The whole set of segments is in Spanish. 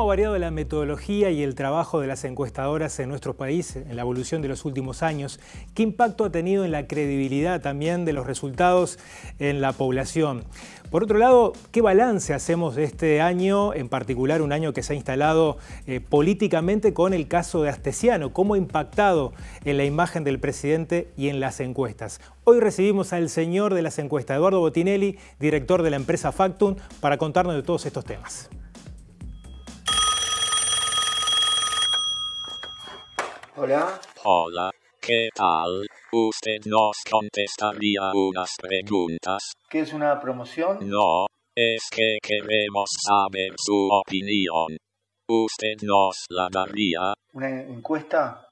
ha variado la metodología y el trabajo de las encuestadoras en nuestro país en la evolución de los últimos años? ¿Qué impacto ha tenido en la credibilidad también de los resultados en la población? Por otro lado, ¿qué balance hacemos de este año, en particular un año que se ha instalado eh, políticamente con el caso de Astesiano? ¿Cómo ha impactado en la imagen del presidente y en las encuestas? Hoy recibimos al señor de las encuestas, Eduardo Botinelli, director de la empresa Factum, para contarnos de todos estos temas. Hola. Hola. ¿Qué tal? ¿Usted nos contestaría unas preguntas? ¿Qué es una promoción? No, es que queremos saber su opinión. ¿Usted nos la daría? ¿Una encuesta?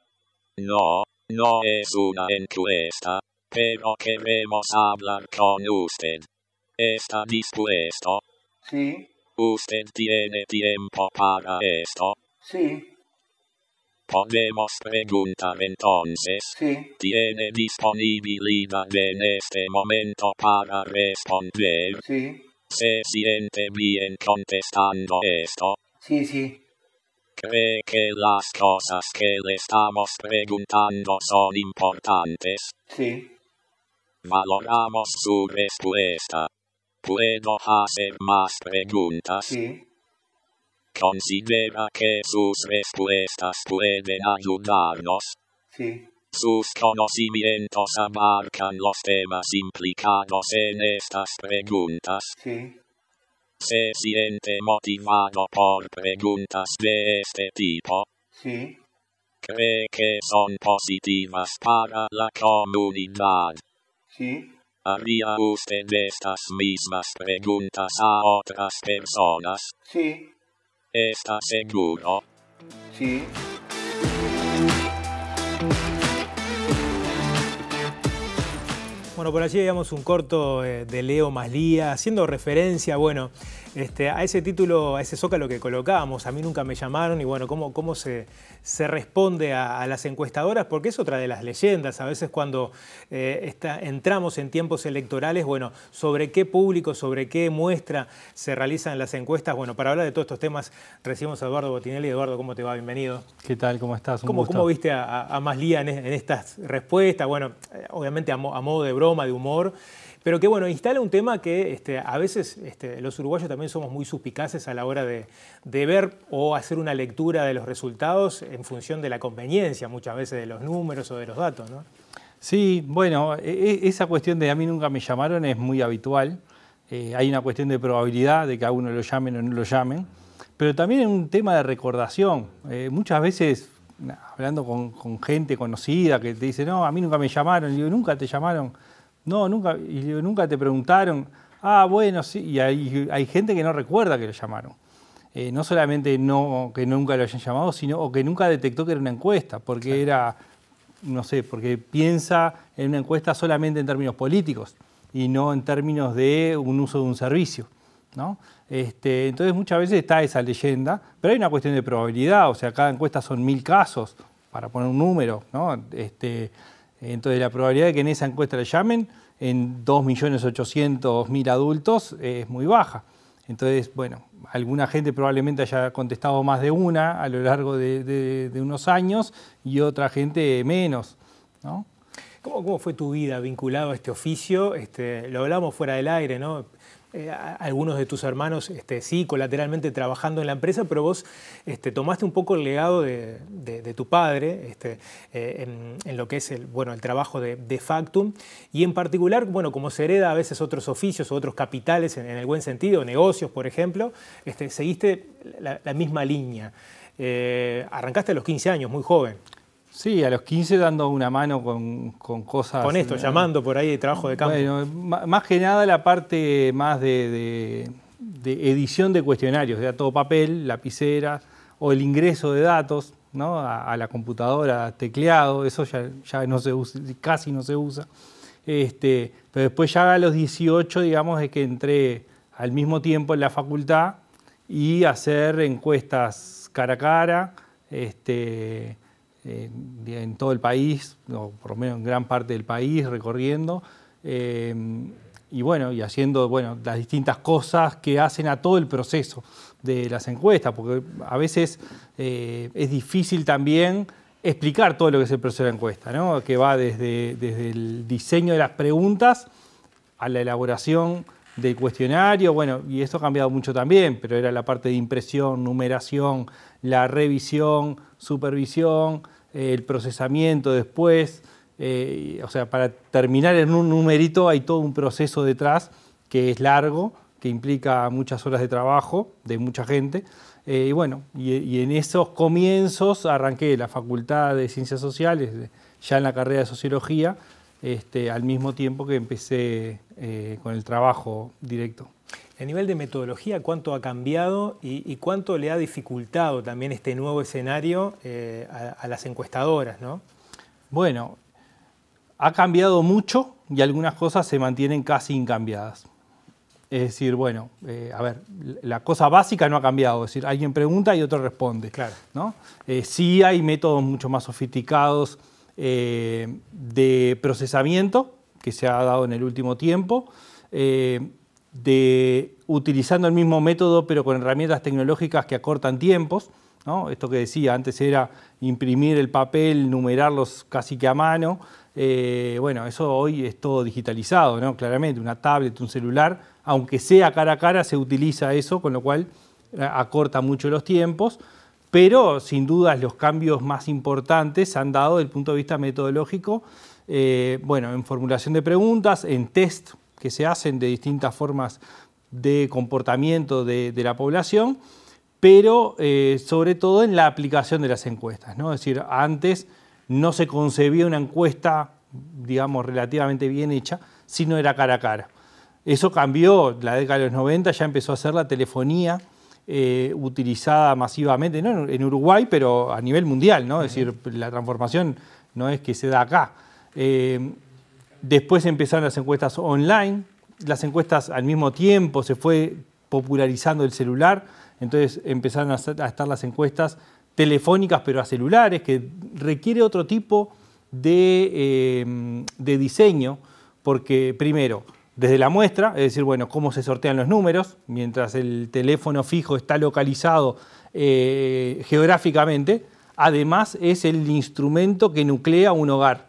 No, no es una encuesta, pero queremos hablar con usted. ¿Está dispuesto? Sí. ¿Usted tiene tiempo para esto? Sí. Podemos preguntar entonces. Sí. ¿Tiene disponibilidad en este momento para responder? Sí. ¿Se siente bien contestando esto? Sí, sí. ¿Cree que las cosas que le estamos preguntando son importantes? Sí. Valoramos su respuesta. ¿Puedo hacer más preguntas? Sí. Considera que sus respuestas pueden ayudarnos. Sí. Sus conocimientos abarcan los temas implicados en estas preguntas. Sí. Se siente motivado por preguntas de este tipo. Sí. Cree que son positivas para la comunidad. Sí. ¿Haría usted estas mismas preguntas a otras personas? Sí. ¿Estás seguro? Sí. Bueno, por allí veíamos un corto eh, de Leo Maslía, haciendo referencia, bueno, este, a ese título, a ese zócalo que colocábamos, a mí nunca me llamaron y bueno, cómo, cómo se, se responde a, las encuestadoras, porque es otra de las leyendas. A veces cuando eh, entramos en tiempos electorales, bueno, sobre qué público, sobre qué muestra se realizan las encuestas. Bueno, para hablar de todos estos temas, recibimos a Eduardo Botinelli. Eduardo, ¿cómo te va? Bienvenido. ¿Qué tal? ¿Cómo estás? ¿Cómo, viste a, más Maslía en, estas respuestas? Bueno, eh, obviamente a, modo de broma, de humor, pero que bueno, instala un tema que este, a veces este, los uruguayos también somos muy suspicaces a la hora de, ver o hacer una lectura de los resultados en función de la conveniencia muchas veces de los números o de los datos. Sí, bueno, e, e, esa cuestión de a mí nunca me llamaron es muy habitual. Eh, hay una cuestión de probabilidad de que a uno lo llamen o no lo llamen, pero también es un tema de recordación. Eh, muchas veces, hablando con, gente conocida que te dice, no, a mí nunca me llamaron, y digo, nunca te llamaron, no, nunca, y nunca te preguntaron ah, bueno, sí, y hay, gente que no recuerda que lo llamaron. Eh, no solamente que nunca lo hayan llamado, sino o que nunca detectó que era una encuesta, porque era, no sé, porque piensa en una encuesta solamente en términos políticos y no en términos de un uso de un servicio. ¿no? Este, entonces muchas veces está esa leyenda, pero hay una cuestión de probabilidad, o sea, cada encuesta son mil casos, para poner un número, ¿no? Este, entonces la probabilidad de que en esa encuesta le llamen en 2.800.000 adultos eh, es muy baja. Entonces, bueno, alguna gente probablemente haya contestado más de una a lo largo de, unos años y otra gente menos. ¿no? ¿Cómo, fue tu vida vinculado a este oficio? Este, lo hablamos fuera del aire, ¿no? Eh, algunos de tus hermanos, este, sí, colateralmente trabajando en la empresa, pero vos este, tomaste un poco el legado de, tu padre este, eh, en, lo que es el, bueno, el trabajo de, de, Factum y en particular, bueno, como se hereda a veces otros oficios o otros capitales en, el buen sentido, negocios, por ejemplo, seguiste la, misma línea. Eh, arrancaste a los 15 años, muy joven. Sí, a los 15 dando una mano con, cosas. Con esto, eh, llamando por ahí de trabajo de campo. Bueno, más que nada la parte más de, de, edición de cuestionarios, de todo papel, lapicera, o el ingreso de datos ¿no? a, la computadora, tecleado, eso ya, ya no se casi no se usa. Este, pero después ya a los 18, digamos, es que entré al mismo tiempo en la facultad y hacer encuestas cara a cara. Este, en, todo el país, o por lo menos en gran parte del país, recorriendo. Eh, y bueno, y haciendo bueno, las distintas cosas que hacen a todo el proceso de las encuestas, porque a veces eh, es difícil también explicar todo lo que es el proceso de la encuesta, que va desde, desde el diseño de las preguntas a la elaboración del cuestionario, bueno, y esto ha cambiado mucho también, pero era la parte de impresión, numeración, la revisión, supervisión, el procesamiento después, eh, o sea, para terminar en un numerito hay todo un proceso detrás que es largo, que implica muchas horas de trabajo de mucha gente. Eh, y bueno, y, en esos comienzos arranqué la Facultad de Ciencias Sociales, ya en la carrera de Sociología, este, al mismo tiempo que empecé eh, con el trabajo directo a nivel de metodología, ¿cuánto ha cambiado y, cuánto le ha dificultado también este nuevo escenario eh, a, las encuestadoras? Bueno, ha cambiado mucho y algunas cosas se mantienen casi incambiadas. Es decir, bueno, eh, a ver, la cosa básica no ha cambiado. Es decir, alguien pregunta y otro responde. Claro. ¿no? Eh, sí hay métodos mucho más sofisticados de procesamiento que se ha dado en el último tiempo de utilizando el mismo método pero con herramientas tecnológicas que acortan tiempos. Esto que decía antes era imprimir el papel, numerarlos casi que a mano. Eh, bueno, eso hoy es todo digitalizado, ¿no? claramente, una tablet, un celular, aunque sea cara a cara, se utiliza eso, con lo cual eh, acorta mucho los tiempos. Pero sin dudas los cambios más importantes se han dado desde el punto de vista metodológico, eh, bueno, en formulación de preguntas, en test que se hacen de distintas formas de comportamiento de, la población, pero eh, sobre todo en la aplicación de las encuestas. ¿no? Es decir, antes no se concebía una encuesta, digamos, relativamente bien hecha, sino era cara a cara. Eso cambió, la década de los 90 ya empezó a ser la telefonía eh, utilizada masivamente, no en Uruguay, pero a nivel mundial, ¿no? Es decir, la transformación no es que se da acá. Eh, Después empezaron las encuestas online, las encuestas al mismo tiempo se fue popularizando el celular, entonces empezaron a, estar las encuestas telefónicas pero a celulares, que requiere otro tipo em, de, diseño, porque primero, desde la muestra, es decir, bueno, cómo se sortean los números, mientras el teléfono fijo está localizado eh, geográficamente, además es el instrumento que nuclea un hogar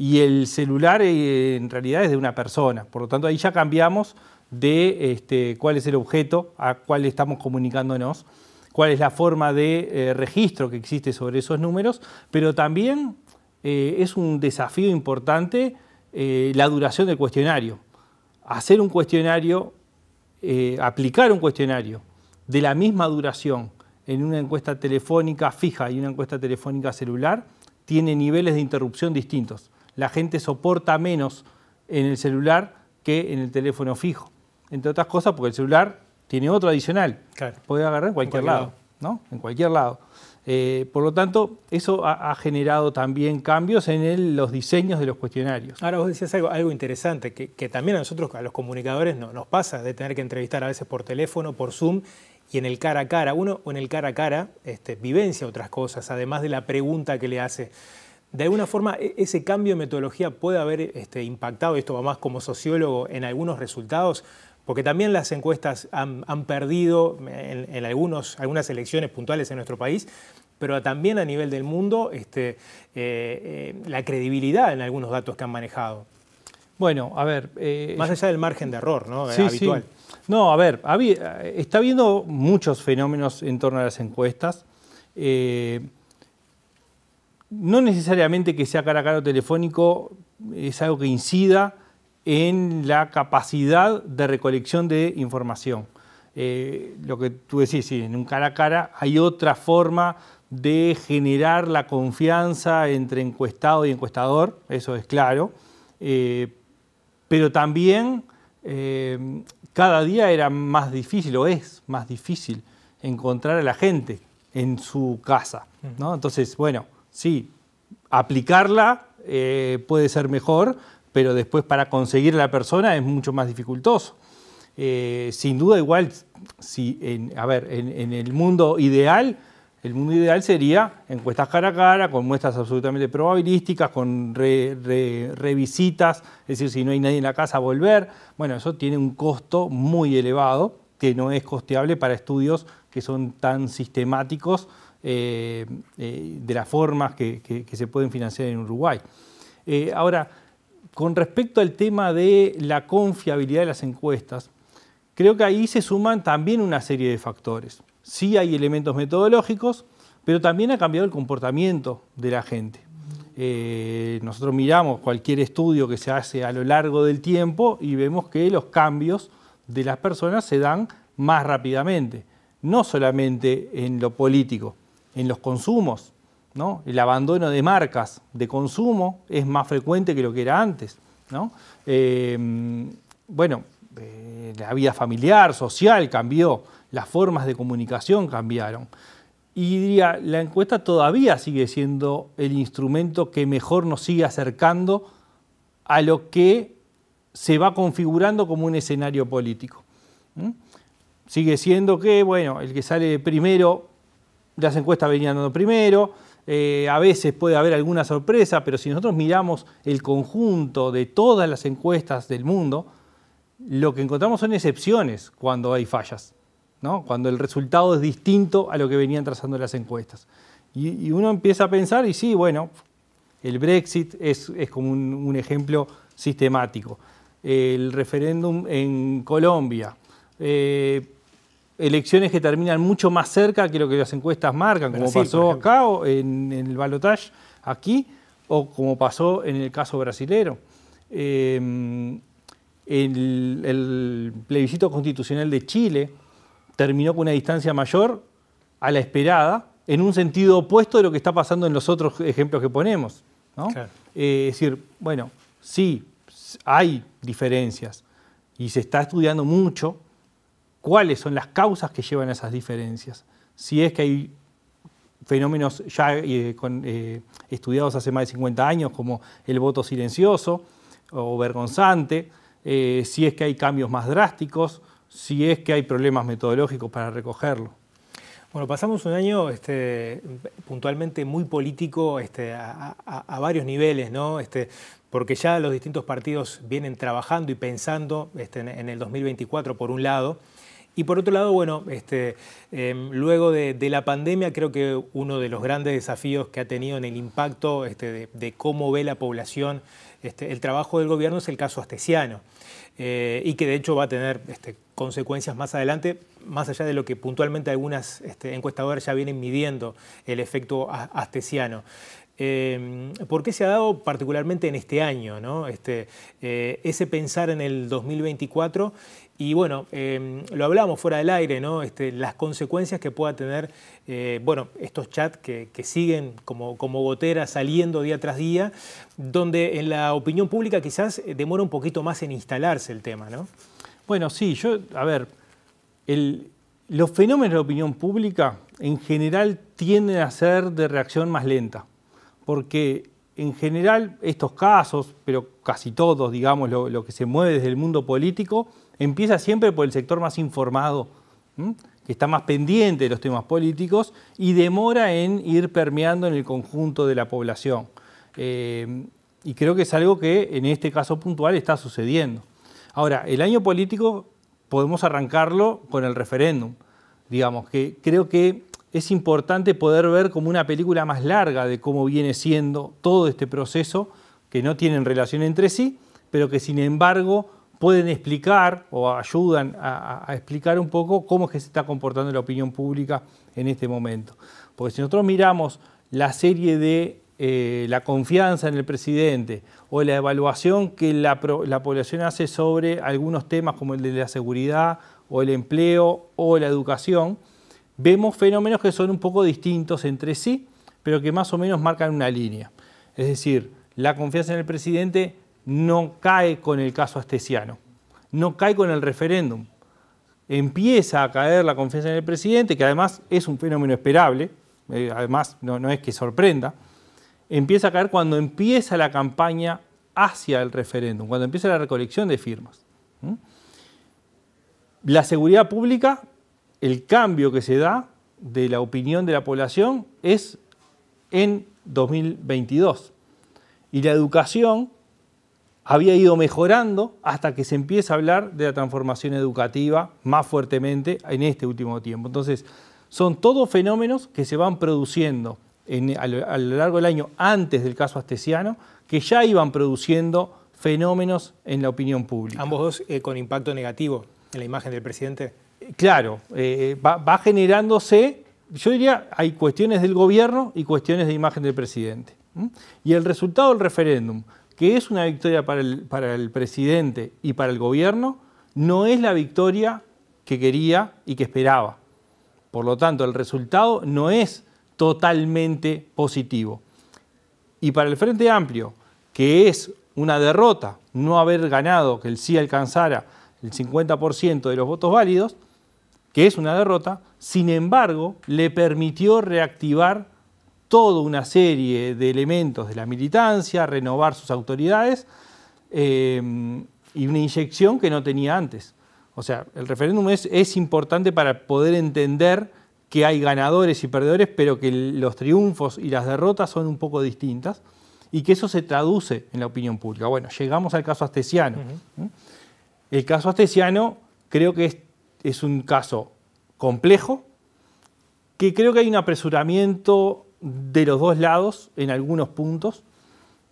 y el celular eh, en realidad es de una persona. Por lo tanto, ahí ya cambiamos de este, cuál es el objeto a cuál estamos comunicándonos, cuál es la forma de eh, registro que existe sobre esos números, pero también eh, es un desafío importante la duración del cuestionario. Hacer un cuestionario, aplicar un cuestionario de la misma duración en una encuesta telefónica fija y una encuesta telefónica celular, tiene niveles de interrupción distintos la gente soporta menos en el celular que en el teléfono fijo. Entre otras cosas, porque el celular tiene otro adicional. Puede agarrar en cualquier, lado, ¿no? En cualquier lado. Eh, por lo tanto, eso ha, generado también cambios en los diseños de los cuestionarios. Ahora vos decías algo, interesante, que, también a nosotros, a los comunicadores, nos pasa de tener que entrevistar a veces por teléfono, por Zoom y en el cara a cara. Uno o en el cara a cara este, vivencia otras cosas, además de la pregunta que le hace. ¿De alguna forma e-, ese cambio de metodología puede haber este, impactado, esto va más como sociólogo, en algunos resultados? Porque también las encuestas han, perdido en, algunos, algunas elecciones puntuales en nuestro país, pero también a nivel del mundo este, eh, eh, la credibilidad en algunos datos que han manejado. Bueno, a ver... Eh, más allá del margen de error, ¿no? Habitual. No, a ver, está habiendo muchos fenómenos en torno a las encuestas. Eh, no necesariamente que sea cara a cara o telefónico es algo que incida en la capacidad de recolección de información. Eh, lo que tú decís, en un cara a cara hay otra forma de generar la confianza entre encuestado y encuestador, eso es claro, eh, pero también eh, cada día era más difícil o es más difícil encontrar a la gente en su casa. Entonces, bueno, sí, aplicarla eh, puede ser mejor, pero después para conseguir a la persona es mucho más dificultoso. Eh, sin duda, igual, si en, a ver, en, el mundo ideal, el mundo ideal sería encuestas cara a cara, con muestras absolutamente probabilísticas, con revisitas, es decir, si no hay nadie en la casa, volver. Bueno, eso tiene un costo muy elevado que no es costeable para estudios que son tan sistemáticos eh, eh, de las formas que, se pueden financiar en Uruguay. Eh, ahora, con respecto al tema de la confiabilidad de las encuestas, creo que ahí se suman también una serie de factores. Sí hay elementos metodológicos, pero también ha cambiado el comportamiento de la gente. nosotros miramos cualquier estudio que se hace a lo largo del tiempo y vemos que los cambios de las personas se dan más rápidamente, no solamente en lo político, en los consumos. El abandono de marcas de consumo es más frecuente que lo que era antes. Em, bueno, eh, la vida familiar, social cambió, las formas de comunicación cambiaron. Y diría, la encuesta todavía sigue siendo el instrumento que mejor nos sigue acercando a lo que se va configurando como un escenario político. Sigue siendo que, bueno, el que sale primero las encuestas venían dando primero, eh, a veces puede haber alguna sorpresa, pero si nosotros miramos el conjunto de todas las encuestas del mundo, lo que encontramos son excepciones cuando hay fallas, ¿no? cuando el resultado es distinto a lo que venían trazando las encuestas. Y, uno empieza a pensar, y sí, bueno, el Brexit es, como un, ejemplo sistemático. El referéndum en Colombia. Eh, elecciones que terminan mucho más cerca que lo que las encuestas marcan, como pasó acá o en, el balotage aquí, o como pasó en el caso brasilero. Em, el, plebiscito constitucional de Chile terminó con una distancia mayor a la esperada, en un sentido opuesto de lo que está pasando en los otros ejemplos que ponemos. Eh, es decir, bueno, sí, hay diferencias y se está estudiando mucho cuáles son las causas que llevan a esas diferencias. Si es que hay fenómenos ya eh, eh, estudiados hace más de 50 años, como el voto silencioso o vergonzante, eh, si es que hay cambios más drásticos, si es que hay problemas metodológicos para recogerlo. Bueno, pasamos un año este, puntualmente muy político este, a, varios niveles, ¿no? Este, porque ya los distintos partidos vienen trabajando y pensando en el 2024, por un lado, y por otro lado, bueno, este, em, luego de, la pandemia creo que uno de los grandes desafíos que ha tenido en el impacto este, de, cómo ve la población este, el trabajo del gobierno es el caso astesiano eh, y que de hecho va a tener consecuencias más adelante, más allá de lo que puntualmente algunas encuestadoras ya vienen midiendo el efecto astesiano. Em, ¿por qué se ha dado particularmente en este año, este, eh, ese pensar en el 2024? Y bueno, em, lo hablamos fuera del aire, ¿no? Este, las consecuencias que pueda tener, eh, bueno, estos chats que, siguen como, como gotera saliendo día tras día, donde en la opinión pública quizás eh, demora un poquito más en instalarse el tema, ¿no? Bueno, sí, yo, a ver, los fenómenos de opinión pública en general tienden a ser de reacción más lenta porque en general estos casos, pero casi todos, digamos, lo, que se mueve desde el mundo político, empieza siempre por el sector más informado, que está más pendiente de los temas políticos y demora en ir permeando en el conjunto de la población. Eh, y creo que es algo que en este caso puntual está sucediendo. Ahora, el año político podemos arrancarlo con el referéndum, digamos, que creo que es importante poder ver como una película más larga de cómo viene siendo todo este proceso, que no tienen relación entre sí, pero que sin embargo pueden explicar o ayudan a, explicar un poco cómo es que se está comportando la opinión pública en este momento. Porque si nosotros miramos la serie de eh, la confianza en el presidente o la evaluación que la población hace sobre algunos temas como el de la seguridad o el empleo o la educación, vemos fenómenos que son un poco distintos entre sí, pero que más o menos marcan una línea. Es decir, la confianza en el presidente no cae con el caso astesiano, no cae con el referéndum. Empieza a caer la confianza en el presidente, que además es un fenómeno esperable, eh, además no, es que sorprenda, empieza a caer cuando empieza la campaña hacia el referéndum, cuando empieza la recolección de firmas. La seguridad pública el cambio que se da de la opinión de la población es en 2022. Y la educación había ido mejorando hasta que se empieza a hablar de la transformación educativa más fuertemente en este último tiempo. Entonces, son todos fenómenos que se van produciendo a, lo, largo del año antes del caso astesiano, que ya iban produciendo fenómenos en la opinión pública. Ambos dos eh, con impacto negativo en la imagen del presidente. Claro, eh, va, generándose, yo diría, hay cuestiones del gobierno y cuestiones de imagen del presidente. Y el resultado del referéndum, que es una victoria para el, para el presidente y para el gobierno, no es la victoria que quería y que esperaba. Por lo tanto, el resultado no es totalmente positivo. Y para el Frente Amplio, que es una derrota no haber ganado, que el sí alcanzara el 50% de los votos válidos, que es una derrota, sin embargo, le permitió reactivar toda una serie de elementos de la militancia, renovar sus autoridades eh, y una inyección que no tenía antes. O sea, el referéndum es, importante para poder entender que hay ganadores y perdedores, pero que los triunfos y las derrotas son un poco distintas y que eso se traduce en la opinión pública. Bueno, llegamos al caso astesiano. ¿Mm? El caso astesiano creo que es es un caso complejo, que creo que hay un apresuramiento de los dos lados en algunos puntos.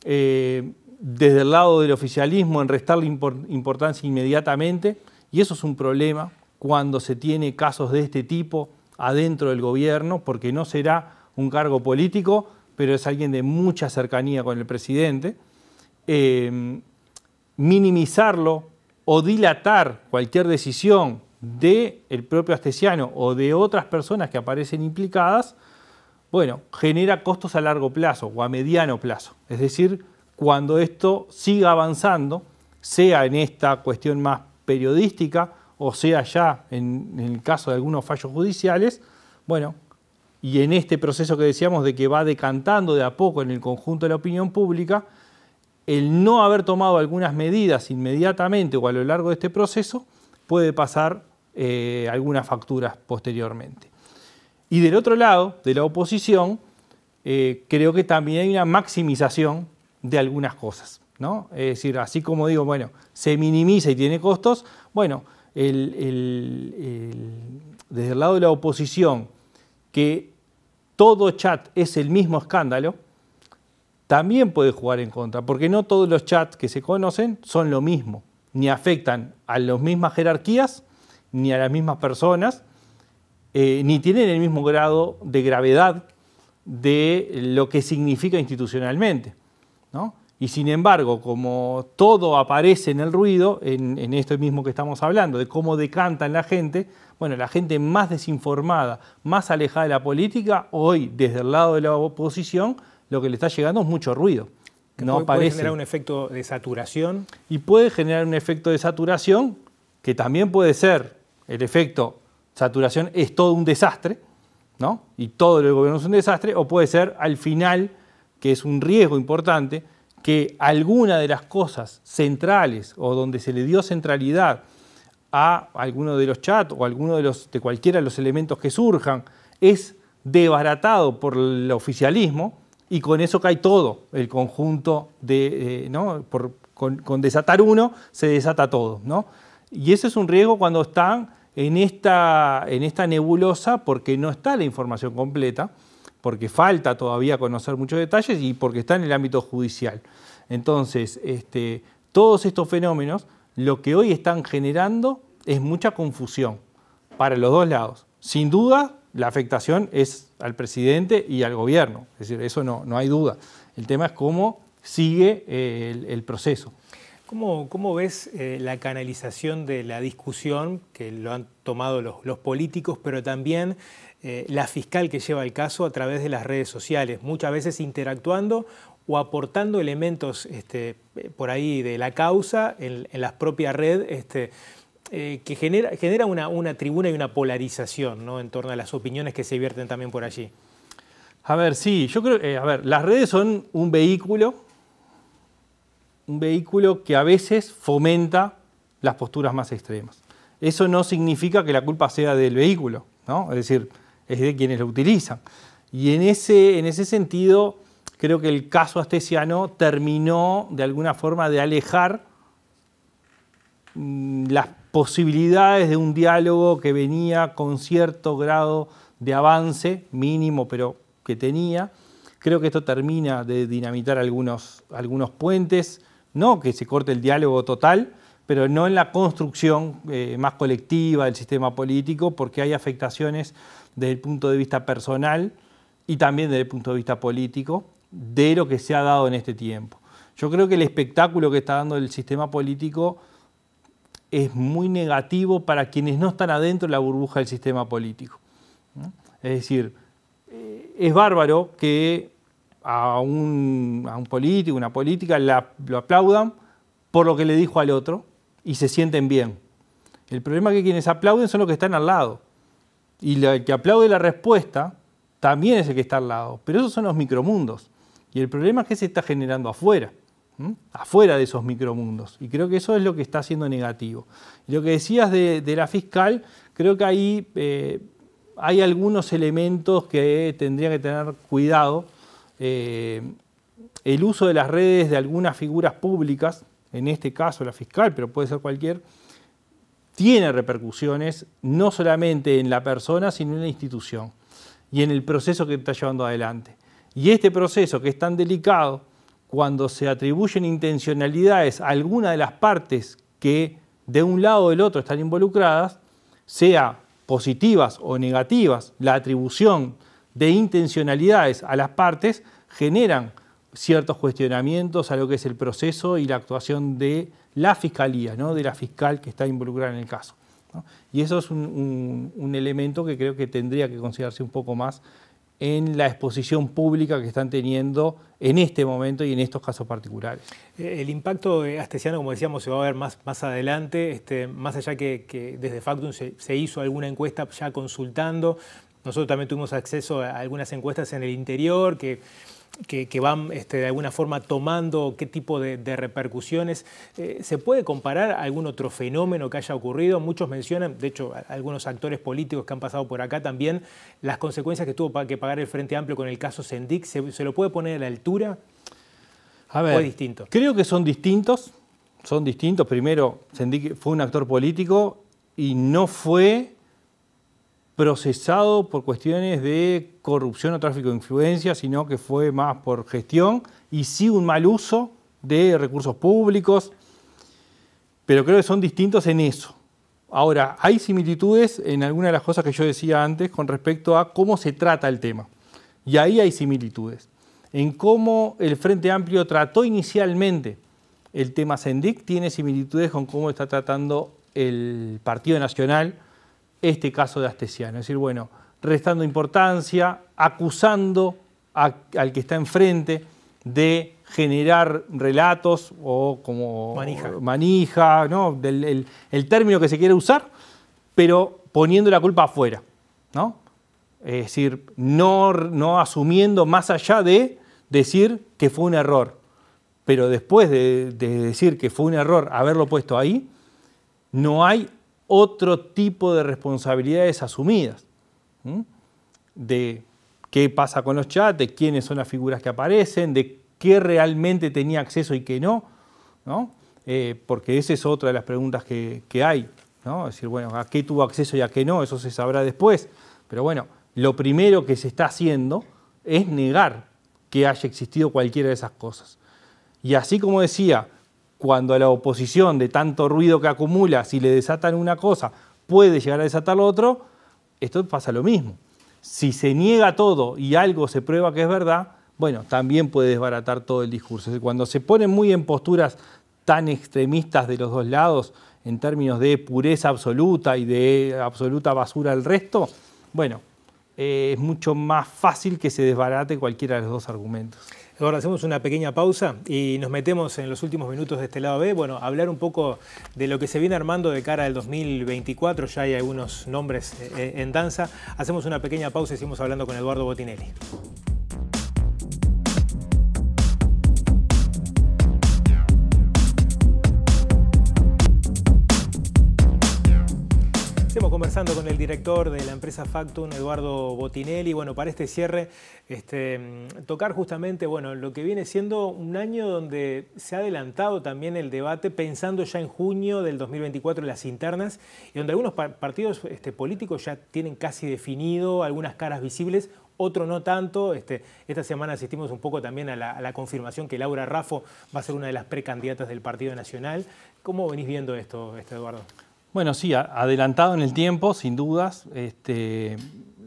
Eh, desde el lado del oficialismo en restarle importancia inmediatamente, y eso es un problema cuando se tiene casos de este tipo adentro del gobierno, porque no será un cargo político, pero es alguien de mucha cercanía con el presidente. Eh, minimizarlo o dilatar cualquier decisión de el propio astesiano o de otras personas que aparecen implicadas, bueno, genera costos a largo plazo o a mediano plazo. Es decir, cuando esto siga avanzando, sea en esta cuestión más periodística o sea ya en, en el caso de algunos fallos judiciales, bueno, y en este proceso que decíamos de que va decantando de a poco en el conjunto de la opinión pública, el no haber tomado algunas medidas inmediatamente o a lo largo de este proceso puede pasar eh, algunas facturas posteriormente. Y del otro lado, de la oposición, eh, creo que también hay una maximización de algunas cosas. ¿no? Es decir, así como digo, bueno, se minimiza y tiene costos, bueno, desde el lado de la oposición, que todo chat es el mismo escándalo, también puede jugar en contra, porque no todos los chats que se conocen son lo mismo, ni afectan a las mismas jerarquías, ni a las mismas personas, eh, ni tienen el mismo grado de gravedad de lo que significa institucionalmente. Y sin embargo, como todo aparece en el ruido, en, esto mismo que estamos hablando, de cómo decantan la gente, bueno, la gente más desinformada, más alejada de la política, hoy desde el lado de la oposición, lo que le está llegando es mucho ruido. No puede generar un efecto de saturación. Y puede generar un efecto de saturación que también puede ser el efecto saturación es todo un desastre, ¿no? Y todo el gobierno es un desastre, o puede ser al final, que es un riesgo importante, que alguna de las cosas centrales o donde se le dio centralidad a alguno de los chats o alguno de los de cualquiera de los elementos que surjan es debaratado por el oficialismo y con eso cae todo el conjunto de eh, ¿no? con, desatar uno se desata todo ¿no? y eso es un riesgo cuando están en esta, en esta nebulosa porque no está la información completa, porque falta todavía conocer muchos detalles y porque está en el ámbito judicial. Entonces, este, todos estos fenómenos lo que hoy están generando es mucha confusión para los dos lados. Sin duda, la afectación es al presidente y al gobierno, es decir, eso no, no hay duda. El tema es cómo sigue eh, el proceso. ¿Cómo, ves eh, la canalización de la discusión que lo han tomado los, políticos, pero también eh, la fiscal que lleva el caso a través de las redes sociales, muchas veces interactuando o aportando elementos este, eh, por ahí de la causa en, las propias redes, red? Este, que genera, una, tribuna y una polarización en torno a las opiniones que se vierten también por allí. A ver, sí, yo creo, a ver, las redes son un vehículo un vehículo que a veces fomenta las posturas más extremas. Eso no significa que la culpa sea del vehículo, es decir, es de quienes lo utilizan. Y en ese, en ese sentido, creo que el caso astesiano terminó de alguna forma de alejar mm, las posibilidades de un diálogo que venía con cierto grado de avance, mínimo, pero que tenía. Creo que esto termina de dinamitar algunos, algunos puentes, no que se corte el diálogo total, pero no en la construcción eh, más colectiva del sistema político, porque hay afectaciones desde el punto de vista personal y también desde el punto de vista político de lo que se ha dado en este tiempo. Yo creo que el espectáculo que está dando el sistema político es muy negativo para quienes no están adentro de la burbuja del sistema político. Es decir, eh, es bárbaro que a un, político, una política, lo aplaudan por lo que le dijo al otro y se sienten bien. El problema es que quienes aplauden son los que están al lado. Y el que aplaude la respuesta también es el que está al lado. Pero esos son los micromundos. Y el problema es que se está generando afuera, afuera de esos micromundos. Y creo que eso es lo que está siendo negativo. lo que decías de, la fiscal, creo que ahí eh, hay algunos elementos que tendría que tener cuidado eh, el uso de las redes de algunas figuras públicas, en este caso la fiscal, pero puede ser cualquier, tiene repercusiones no solamente en la persona, sino en la institución y en el proceso que está llevando adelante. Y este proceso que es tan delicado, cuando se atribuyen intencionalidades a alguna de las partes que de un lado o del otro están involucradas, sea positivas o negativas, la atribución de intencionalidades a las partes generan ciertos cuestionamientos a lo que es el proceso y la actuación de la fiscalía, ¿no? de la fiscal que está involucrada en el caso. Y eso es un, elemento que creo que tendría que considerarse un poco más en la exposición pública que están teniendo en este momento y en estos casos particulares. Eh, el impacto astesiano, como decíamos, se va a ver más, más adelante, este, más allá que, desde Factum se hizo alguna encuesta ya consultando, nosotros también tuvimos acceso a algunas encuestas en el interior que, van este, de alguna forma tomando qué tipo de, repercusiones. Eh, ¿Se puede comparar algún otro fenómeno que haya ocurrido? Muchos mencionan, de hecho, algunos actores políticos que han pasado por acá también, las consecuencias que tuvo que pagar el Frente Amplio con el caso Sendic. ¿Se, lo puede poner a la altura? A ver, distinto? creo que son distintos. Son distintos. Primero, Sendic fue un actor político y no fue procesado por cuestiones de corrupción o tráfico de influencia, sino que fue más por gestión y sí un mal uso de recursos públicos, pero creo que son distintos en eso. Ahora, hay similitudes en algunas de las cosas que yo decía antes con respecto a cómo se trata el tema. Y ahí hay similitudes. En cómo el Frente Amplio trató inicialmente el tema Sendic tiene similitudes con cómo está tratando el Partido Nacional este caso de Astesiano. Es decir, bueno, restando importancia, acusando al que está enfrente de generar relatos o como manija, ¿no? el, término que se quiere usar, pero poniendo la culpa afuera. ¿no? Es decir, no, no asumiendo más allá de decir que fue un error. Pero después de decir que fue un error haberlo puesto ahí, no hay otro tipo de responsabilidades asumidas, de qué pasa con los chats, de quiénes son las figuras que aparecen, de qué realmente tenía acceso y qué no, eh, porque esa es otra de las preguntas que, hay, es decir, bueno, a qué tuvo acceso y a qué no, eso se sabrá después, pero bueno, lo primero que se está haciendo es negar que haya existido cualquiera de esas cosas. Y así como decía, cuando a la oposición de tanto ruido que acumula, si le desatan una cosa, puede llegar a desatar lo otro, esto pasa lo mismo. Si se niega todo y algo se prueba que es verdad, bueno, también puede desbaratar todo el discurso. Cuando se ponen muy en posturas tan extremistas de los dos lados, en términos de pureza absoluta y de absoluta basura al resto, bueno, eh, es mucho más fácil que se desbarate cualquiera de los dos argumentos. Ahora hacemos una pequeña pausa y nos metemos en los últimos minutos de este lado B. Bueno, hablar un poco de lo que se viene armando de cara al 2024. Ya hay algunos nombres eh, eh, en danza. Hacemos una pequeña pausa y seguimos hablando con Eduardo Botinelli. conversando con el director de la empresa Factum, Eduardo Botinelli. Bueno, para este cierre, este, tocar justamente bueno, lo que viene siendo un año donde se ha adelantado también el debate, pensando ya en junio del 2024 las internas, y donde algunos partidos este, políticos ya tienen casi definido algunas caras visibles, otro no tanto. Este, esta semana asistimos un poco también a la, confirmación que Laura Raffo va a ser una de las precandidatas del Partido Nacional. ¿Cómo venís viendo esto este, Eduardo? Bueno, sí, adelantado en el tiempo, sin dudas. Este,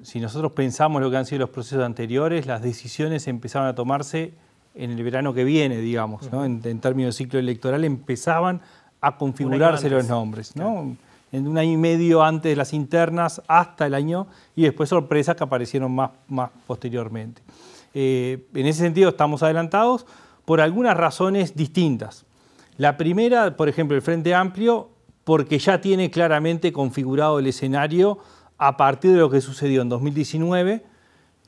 si nosotros pensamos lo que han sido los procesos anteriores, las decisiones empezaron a tomarse en el verano que viene, digamos, en, términos de ciclo electoral, empezaban a configurarse los nombres. En un año y medio antes de las internas, hasta el año, y después sorpresas que aparecieron más, posteriormente. Eh, en ese sentido estamos adelantados por algunas razones distintas. La primera, por ejemplo, el Frente Amplio porque ya tiene claramente configurado el escenario a partir de lo que sucedió en 2019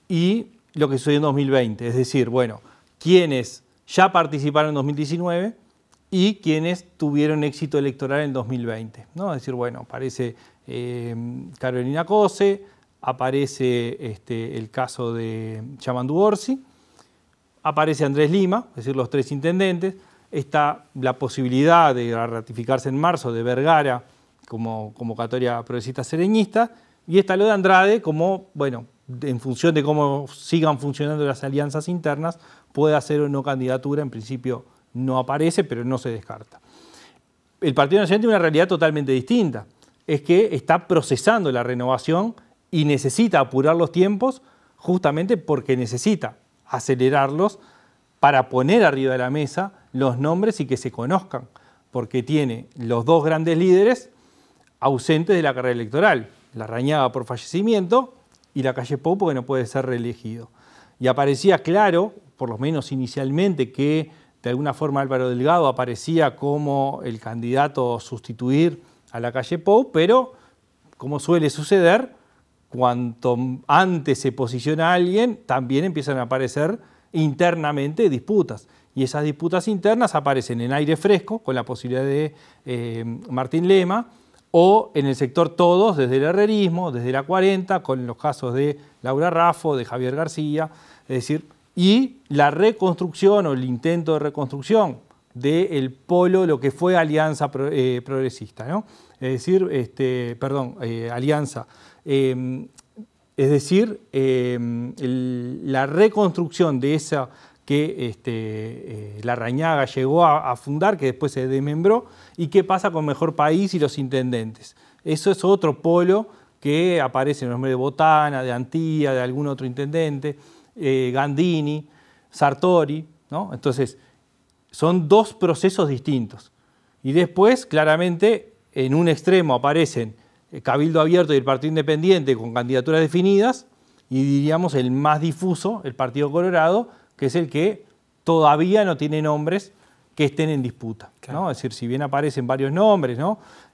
y lo que sucedió en 2020. Es decir, bueno, quienes ya participaron en 2019 y quienes tuvieron éxito electoral en 2020. Es decir, bueno, aparece eh, Carolina Cose, aparece este, el caso de Chamandu Orsi, aparece Andrés Lima, es decir, los tres intendentes, está la posibilidad de ratificarse en marzo de Vergara como convocatoria progresista sereñista y está lo de Andrade como, bueno, en función de cómo sigan funcionando las alianzas internas, puede hacer o no candidatura, en principio no aparece, pero no se descarta. El Partido Nacional tiene una realidad totalmente distinta, es que está procesando la renovación y necesita apurar los tiempos justamente porque necesita acelerarlos para poner arriba de la mesa los nombres y que se conozcan, porque tiene los dos grandes líderes ausentes de la carrera electoral, la Rañada por fallecimiento y la Calle Pou porque no puede ser reelegido. Y aparecía claro, por lo menos inicialmente, que de alguna forma Álvaro Delgado aparecía como el candidato a sustituir a la Calle Pou, pero como suele suceder, cuanto antes se posiciona alguien, también empiezan a aparecer internamente disputas. Y esas disputas internas aparecen en aire fresco, con la posibilidad de eh, Martín Lema, o en el sector todos, desde el herrerismo, desde la 40, con los casos de Laura Raffo, de Javier García, es decir, y la reconstrucción o el intento de reconstrucción del polo, lo que fue Alianza eh, Progresista, ¿no? Es decir, este, perdón, eh, Alianza. Es decir, eh, la reconstrucción de esa que este, eh, la Rañaga llegó a, fundar, que después se desmembró, y qué pasa con Mejor País y los intendentes. Eso es otro polo que aparece en el nombre de Botana, de Antía, de algún otro intendente, eh, Gandini, Sartori. ¿no? Entonces, son dos procesos distintos. Y después, claramente, en un extremo aparecen eh, Cabildo Abierto y el Partido Independiente con candidaturas definidas, y diríamos el más difuso, el Partido Colorado, que es el que todavía no tiene nombres que estén en disputa. ¿no? Es decir, si bien aparecen varios nombres,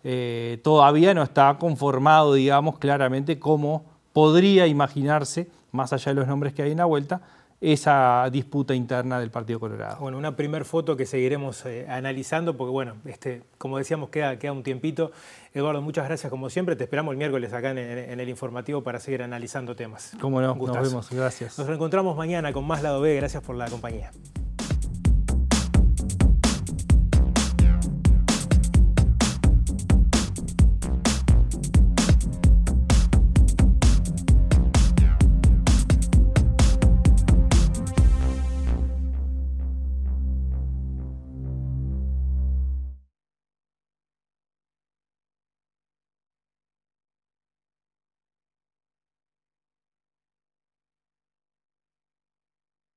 eh, todavía no está conformado, digamos, claramente como podría imaginarse, más allá de los nombres que hay en la vuelta, esa disputa interna del Partido Colorado. Bueno, una primer foto que seguiremos eh, analizando, porque bueno, este, como decíamos, queda, queda un tiempito. Eduardo, muchas gracias como siempre. Te esperamos el miércoles acá en, el informativo para seguir analizando temas. Cómo nos vemos, gracias. Nos reencontramos mañana con más Lado B. Gracias por la compañía.